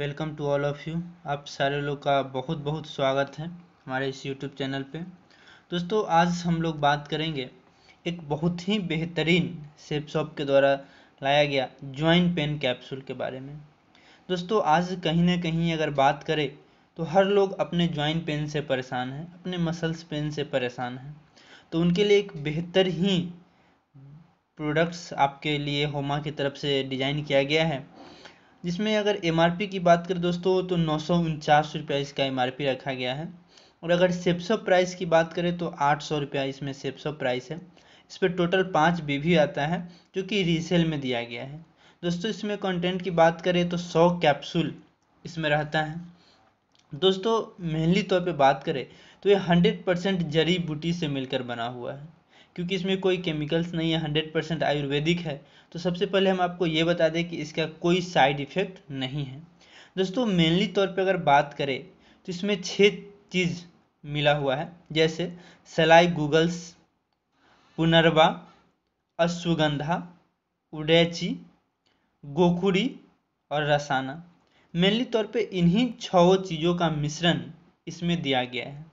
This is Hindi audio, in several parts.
welcome to all of you आप सारे लोग का बहुत बहुत स्वागत है हमारे इस यूट्यूब चैनल पे दोस्तों आज हम लोग बात करेंगे एक बहुत ही बेहतरीन सेप शॉप के द्वारा लाया गया ज्वाइन पेन कैप्सूल के बारे में दोस्तों आज कहीं ना कहीं अगर बात करें तो हर लोग अपने ज्वाइन पेन से परेशान हैं अपने मसल्स पेन से परेशान हैं तो उनके लिए एक बेहतर ही प्रोडक्ट्स आपके लिए होमा की तरफ से डिज़ाइन किया गया है जिसमें अगर एम की बात करें दोस्तों तो नौ सौ उनचास रुपया इसका एम रखा गया है और अगर सेप्सो प्राइस की बात करें तो आठ सौ रुपया इसमें सेप्सो प्राइस है इस पर टोटल पाँच बीवी आता है जो कि रीसेल में दिया गया है दोस्तों इसमें कंटेंट की बात करें तो सौ कैप्सूल इसमें रहता है दोस्तों मेनली तौर पे बात करें तो ये हंड्रेड परसेंट जड़ी बूटी से मिलकर बना हुआ है क्योंकि इसमें कोई केमिकल्स नहीं है हंड्रेड परसेंट आयुर्वेदिक है तो सबसे पहले हम आपको ये बता दें कि इसका कोई साइड इफ़ेक्ट नहीं है दोस्तों मेनली तौर पर अगर बात करें तो इसमें छः चीज़ मिला हुआ है जैसे सलाई गूगल्स पुनर्वा अश्वगंधा उडैची गोखुरी और रसाना मेनली तौर पे इन्हीं छः चीज़ों का मिश्रण इसमें दिया गया है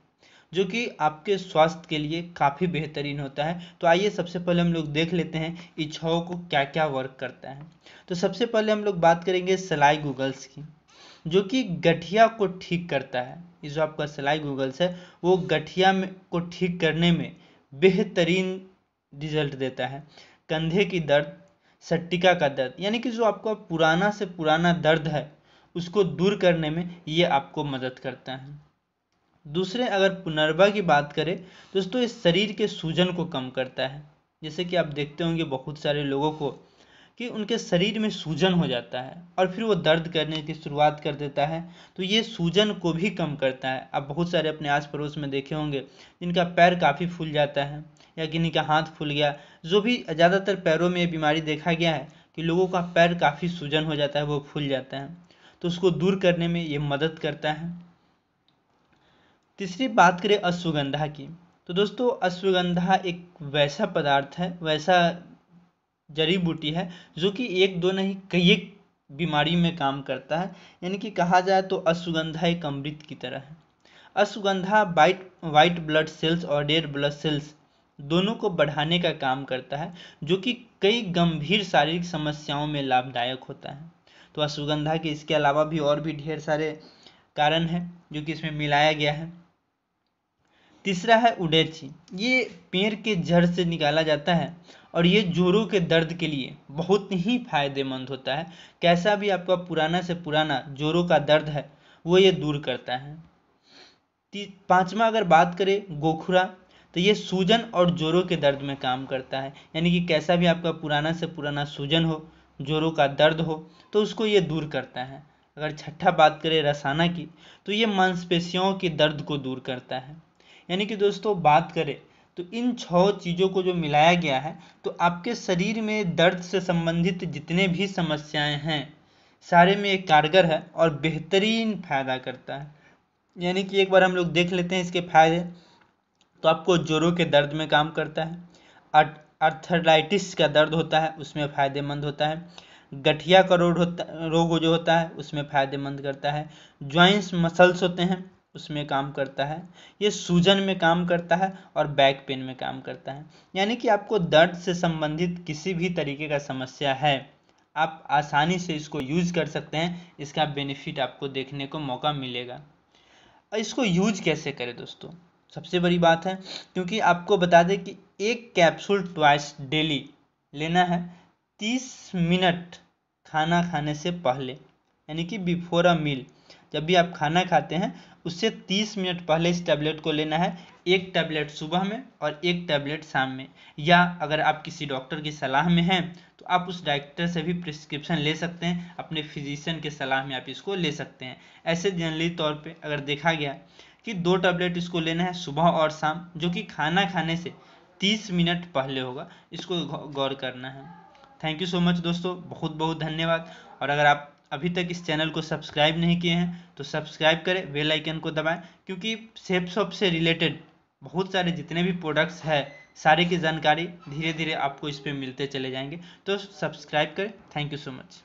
जो कि आपके स्वास्थ्य के लिए काफ़ी बेहतरीन होता है तो आइए सबसे पहले हम लोग देख लेते हैं इच्छाओं को क्या क्या वर्क करता है तो सबसे पहले हम लोग बात करेंगे सलाई गूगल्स की जो कि गठिया को ठीक करता है ये जो आपका सलाई गूगल्स है वो गठिया में को ठीक करने में बेहतरीन रिजल्ट देता है कंधे की दर्द सट्टिका का दर्द यानी कि जो आपका पुराना से पुराना दर्द है उसको दूर करने में ये आपको मदद करता है दूसरे अगर पुनर्वा की बात करें दोस्तों ये शरीर के सूजन को कम करता है जैसे कि आप देखते होंगे बहुत सारे लोगों को कि उनके शरीर में सूजन हो जाता है और फिर वो दर्द करने की शुरुआत कर देता है तो ये सूजन को भी कम करता है आप बहुत सारे अपने आस पड़ोस में देखे होंगे जिनका पैर काफ़ी फूल जाता है या किन्हीं का हाथ फूल गया जो भी ज़्यादातर पैरों में ये बीमारी देखा गया है कि लोगों का पैर काफ़ी सूजन हो जाता है वो फूल जाता है तो उसको दूर करने में ये मदद करता है तीसरी बात करें अश्वगंधा की तो दोस्तों अश्वगंधा एक वैसा पदार्थ है वैसा जड़ी बूटी है जो कि एक दो नहीं कई एक बीमारी में काम करता है यानी कि कहा जाए तो अश्वगंधा एक अमृत की तरह है ashwagandha white white blood cells और रेड ब्लड सेल्स दोनों को बढ़ाने का काम करता है जो कि कई गंभीर शारीरिक समस्याओं में लाभदायक होता है तो अश्वगंधा के इसके अलावा भी और भी ढेर सारे कारण हैं जो कि इसमें मिलाया गया है तीसरा है उडेची ये पेड़ के जड़ से निकाला जाता है और ये जोड़ों के दर्द के लिए बहुत ही फायदेमंद होता है कैसा भी आपका पुराना से पुराना जोड़ों का दर्द है वो ये दूर करता है पांचवा अगर बात करें गोखुरा तो ये सूजन और जोड़ों के दर्द में काम करता है यानी कि कैसा भी आपका पुराना से पुराना सूजन हो जोड़ों का दर्द हो तो उसको ये दूर करता है अगर छठा बात करें रसाना की तो ये मांसपेशियों के दर्द को दूर करता है यानी कि दोस्तों बात करें तो इन छह चीज़ों को जो मिलाया गया है तो आपके शरीर में दर्द से संबंधित जितने भी समस्याएं हैं सारे में एक कारगर है और बेहतरीन फ़ायदा करता है यानी कि एक बार हम लोग देख लेते हैं इसके फायदे तो आपको जोरों के दर्द में काम करता है अर्थराइटिस का दर्द होता है उसमें फ़ायदेमंद होता है गठिया का रोग होता रोग जो होता है उसमें फ़ायदेमंद करता है ज्वाइंट्स मसल्स होते हैं उसमें काम करता है ये सूजन में काम करता है और बैक पेन में काम करता है यानी कि आपको दर्द से संबंधित किसी भी तरीके का समस्या है आप आसानी से इसको यूज कर सकते हैं इसका बेनिफिट आपको देखने को मौका मिलेगा इसको यूज कैसे करें दोस्तों सबसे बड़ी बात है क्योंकि आपको बता दें कि एक कैप्सूल ट्वाइस डेली लेना है तीस मिनट खाना खाने से पहले यानी कि बिफोर अ मील जब भी आप खाना खाते हैं उससे 30 मिनट पहले इस टैबलेट को लेना है एक टैबलेट सुबह में और एक टैबलेट शाम में या अगर आप किसी डॉक्टर की सलाह में हैं तो आप उस डॉक्टर से भी प्रिस्क्रिप्शन ले सकते हैं अपने फिजिशियन के सलाह में आप इसको ले सकते हैं ऐसे जनरली तौर पर अगर देखा गया कि दो टैबलेट इसको लेना है सुबह और शाम जो कि खाना खाने से तीस मिनट पहले होगा इसको गौर करना है थैंक यू सो मच दोस्तों बहुत बहुत धन्यवाद और अगर आप अभी तक इस चैनल को सब्सक्राइब नहीं किए हैं तो सब्सक्राइब करें बेल आइकन को दबाएं क्योंकि सेप शॉप से रिलेटेड बहुत सारे जितने भी प्रोडक्ट्स हैं सारे की जानकारी धीरे धीरे आपको इस पर मिलते चले जाएंगे तो सब्सक्राइब करें थैंक यू सो मच